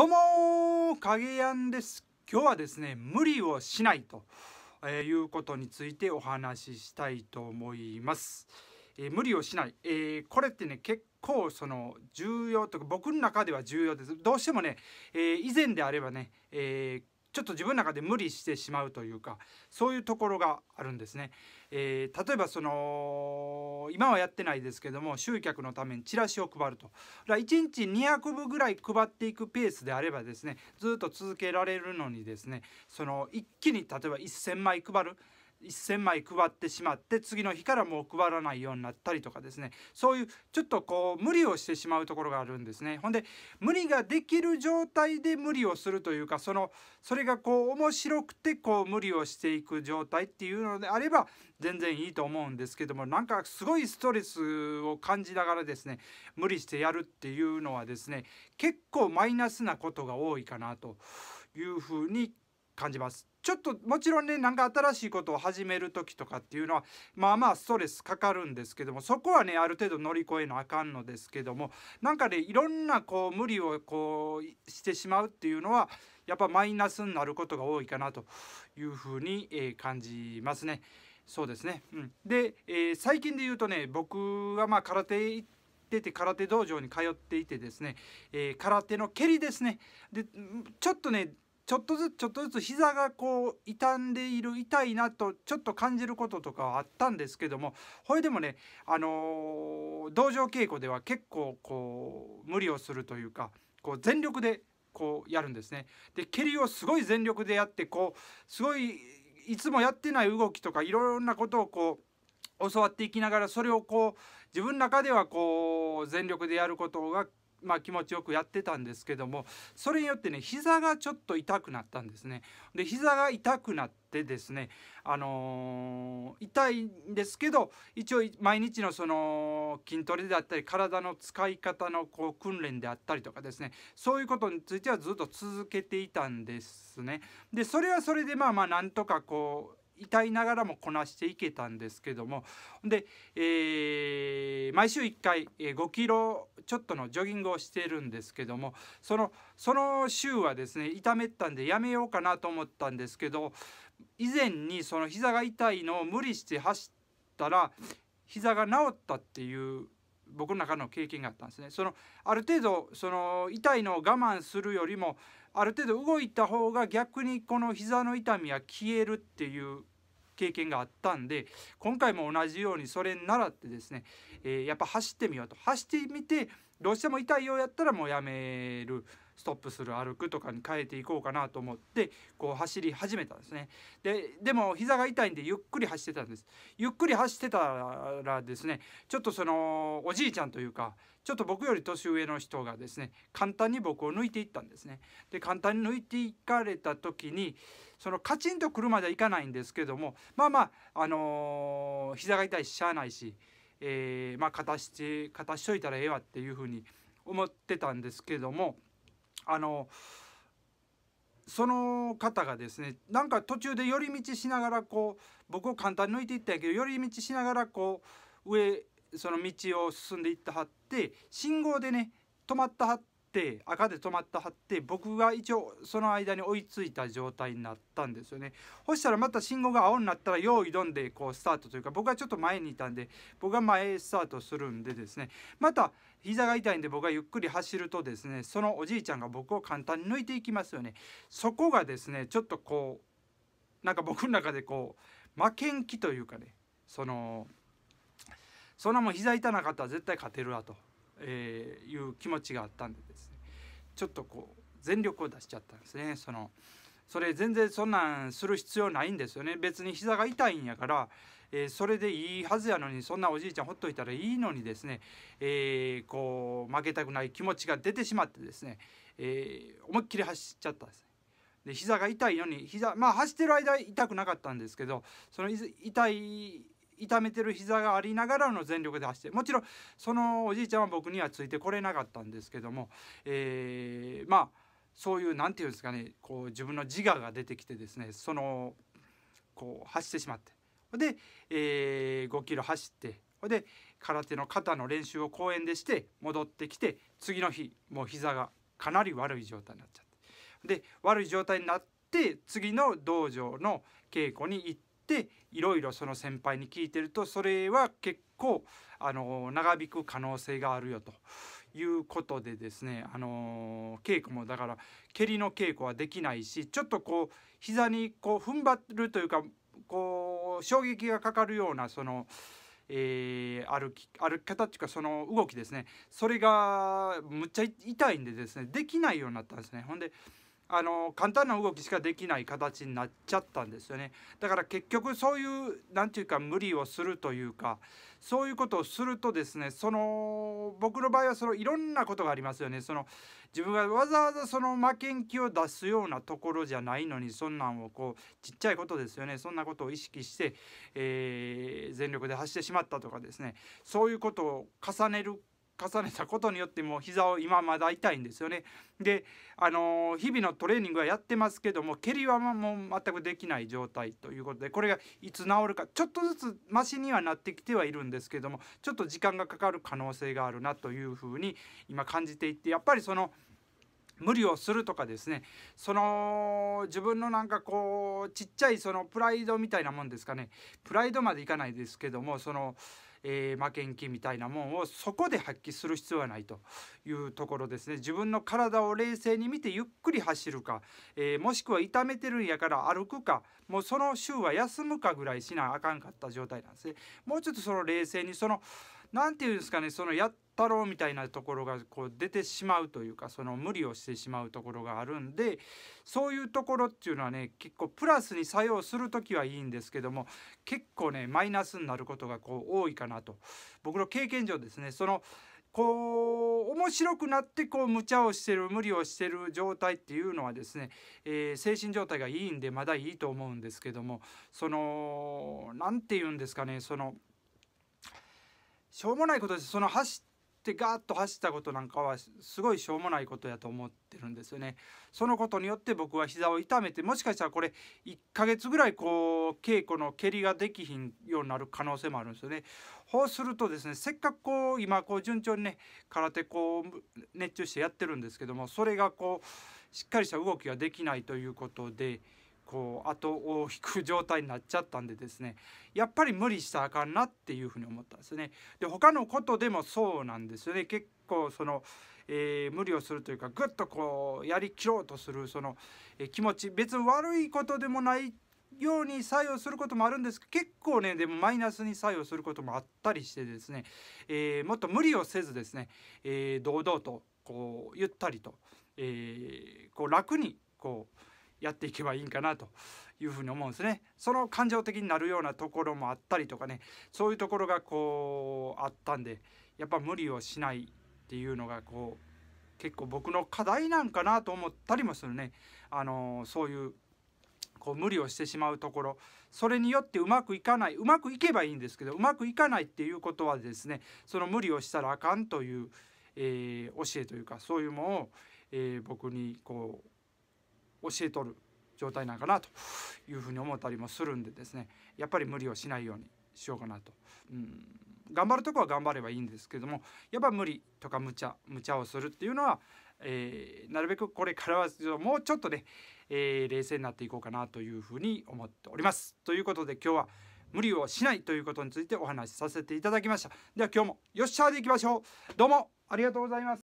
どうも影やんです今日はですね無理をしないと、えー、いうことについてお話ししたいと思います、えー、無理をしない、えー、これってね結構その重要とか僕の中では重要ですどうしてもね、え以前であればね、えーちょっと自分の中で無理してしまうというかそういうところがあるんですね。えー、例えばその今はやってないですけども集客のためにチラシを配るとだから1日200部ぐらい配っていくペースであればですねずっと続けられるのにですねその一気に例えば1,000枚配る1,000枚配ってしまって次の日からもう配らないようになったりとかですねそういうちょっとこう無理をしてしまうところがあるんですね。ほんで無理ができる状態で無理をするというかそのそれがこう面白くてこう無理をしていく状態っていうのであれば全然いいと思うんですけどもなんかすごいストレスを感じながらですね無理してやるっていうのはですね結構マイナスなことが多いかなというふうに感じます。ちょっともちろんね何か新しいことを始める時とかっていうのはまあまあストレスかかるんですけどもそこはねある程度乗り越えなあかんのですけどもなんかねいろんなこう無理をこうしてしまうっていうのはやっぱマイナスになることが多いかなというふうに、えー、感じますね。そうですね、うん、で、えー、最近で言うとね僕はまあ空手行って空手道場に通っていてですね、えー、空手の蹴りですねでちょっとねちょっとずつちょっとずつ膝がこう傷んでいる痛いなとちょっと感じることとかはあったんですけどもこれでもねあのー、道場稽古では結構こう無理をするというかこう全力でこうやるんですね。で蹴りをすごい全力でやってこうすごいいつもやってない動きとかいろんなことをこう教わっていきながらそれをこう自分の中ではこう全力でやることがまあ、気持ちよくやってたんですけどもそれによってね膝がちょっと痛くなったんですね。で膝が痛くなってですね、あのー、痛いんですけど一応毎日のその筋トレであったり体の使い方のこう訓練であったりとかですねそういうことについてはずっと続けていたんですね。でそれはそれでまあまあなんとかこう痛いながらもこなしていけたんですけどもで、えー、毎週1回え5キロちょっとのジョギングをしてるんですけどもそのその週はですね痛めたんでやめようかなと思ったんですけど以前にその膝が痛いのを無理して走ったら膝が治ったっていう僕の中の経験があったんですね。そのある程度その痛いのを我慢するよりもある程度動いた方が逆にこの膝の痛みは消えるっていう経験があったんで今回も同じようにそれに習ってですね、えー、やっぱ走ってみようと走ってみてどうしても痛いようやったらもうやめるストップする歩くとかに変えていこうかなと思ってこう走り始めたんですねででも膝が痛いんでゆっくり走ってたんですゆっくり走ってたらですねちょっとそのおじいちゃんというかちょっと僕より年上の人がですね簡単に僕を抜いていったんですねで簡単に抜いていかれた時にそのカチンとくるまではいかないんですけどもまあまああのー、膝が痛いししゃあないし、えー、まあ片して片しといたらええわっていうふうに思ってたんですけどもあのその方がですねなんか途中で寄り道しながらこう僕を簡単に抜いていったんやけど寄り道しながらこう上その道を進んでいってはって信号でね止まってはって。って赤で止まった張って僕が一応その間に追いついた状態になったんですよねそしたらまた信号が青になったら用意挑んでこうスタートというか僕はちょっと前にいたんで僕が前スタートするんでですねまた膝が痛いんで僕がゆっくり走るとですねそのおじいちゃんが僕を簡単に抜いていきますよねそこがですねちょっとこうなんか僕の中でこう負けん気というかねそのそんなもん膝痛なかったら絶対勝てるわとえー、いう気持ちがあったんでですねちょっとこう全力を出しちゃったんですねそのそれ全然そんなんする必要ないんですよね別に膝が痛いんやから、えー、それでいいはずやのにそんなおじいちゃんほっといたらいいのにですね、えー、こう負けたくない気持ちが出てしまってですね、えー、思いっきり走っちゃったんですね。で膝が痛いのに膝まあ走ってる間痛くなかったんですけどその痛い痛めてる膝がありながらの全力で走ってもちろんそのおじいちゃんは僕にはついてこれなかったんですけども、えー、まあそういう何て言うんですかねこう自分の自我が出てきてですねそのこう走ってしまってで、えー、5キロ走ってで空手の肩の練習を公園でして戻ってきて次の日もう膝がかなり悪い状態になっちゃってで悪い状態になって次の道場の稽古に行ってっていろいろその先輩に聞いてるとそれは結構あの長引く可能性があるよということでですねあの稽古もだから蹴りの稽古はできないしちょっとこう膝にこう踏ん張るというかこう衝撃がかかるようなその。えー、歩き歩き方っていうかその動きですねそれがむっちゃ痛いんでですねできないようになったんですねほんであの簡単な動きしかできない形になっちゃったんですよねだから結局そういう何て言うか無理をするというかそういうことをするとですねその僕の場合はそのいろんなことがありますよねその自分がわざわざその負けん気を出すようなところじゃないのにそんなんをこうちっちゃいことですよねそんなことを意識して、えー、全力で走ってしまったとかですねそういうことを重ねる重ねたことによっても膝を今まだ痛いんですよね。で、あのー、日々のトレーニングはやってますけども蹴りはもう全くできない状態ということでこれがいつ治るかちょっとずつマシにはなってきてはいるんですけどもちょっと時間がかかる可能性があるなというふうに今感じていてやっぱりその。無理をするとかですねその自分のなんかこうちっちゃいそのプライドみたいなもんですかねプライドまでいかないですけどもそのえー、負けん気みたいなもんをそこで発揮する必要はないというところですね自分の体を冷静に見てゆっくり走るか、えー、もしくは痛めてるんやから歩くかもうその週は休むかぐらいしなあかんかった状態なんですねもうちょっとその冷静にその何て言うんですかねそのやっ張ろうみたいなところがこう出てしまうというかその無理をしてしまうところがあるんでそういうところっていうのはね結構プラスに作用する時はいいんですけども結構ねマイナスになることがこう多いかなと僕の経験上ですねそのこう面白くなってこう無茶をしてる無理をしてる状態っていうのはですね、えー、精神状態がいいんでまだいいと思うんですけどもその何て言うんですかねそのしょうもないことですその走ってガーッと走ったことなんかはすごいしょうもないことやと思ってるんですよね。そのことによって僕は膝を痛めてもしかしたらこれ1ヶ月ぐらいこう稽古の蹴りができひんようになる可能性もあるんですよね。こうするとですねせっかくこう今こう順調にね空手こう熱中してやってるんですけどもそれがこうしっかりした動きができないということで。こう後を引く状態になっちゃったんでですねやっぱり無理したらあかんなっていうふうに思ったんですね。で他のことでもそうなんですよね結構その、えー、無理をするというかぐっとこうやりきろうとするその、えー、気持ち別に悪いことでもないように作用することもあるんです結構ねでもマイナスに作用することもあったりしてですね、えー、もっと無理をせずですね、え堂々とこうゆったりと、えこう楽にこうやっていけばいいんかなというふうに思うんですね。その感情的になるようなところもあったりとかねそういうところがこうあったんでやっぱ無理をしないっていうのがこう結構僕の課題なんかなと思ったりもするね。あのそういうこう無理をしてしまうところそれによってうまくいかないうまくいけばいいんですけどうまくいかないっていうことはですねその無理をしたらあかんという、えー、教えというかそういうものを、えー、僕にこう教えとる状態なんかなというふうに思ったりもするんでですねやっぱり無理をしないようにしようかなと、うん、頑張るとこは頑張ればいいんですけどもやっぱ無理とか無茶無茶をするっていうのは、えー、なるべくこれからはもうちょっとね、えー、冷静になっていこうかなというふうに思っております。ということで今日は無理をしないということについてお話しさせていただきました。では今日もよっしゃーでいきましょう。どうもありがとうございます。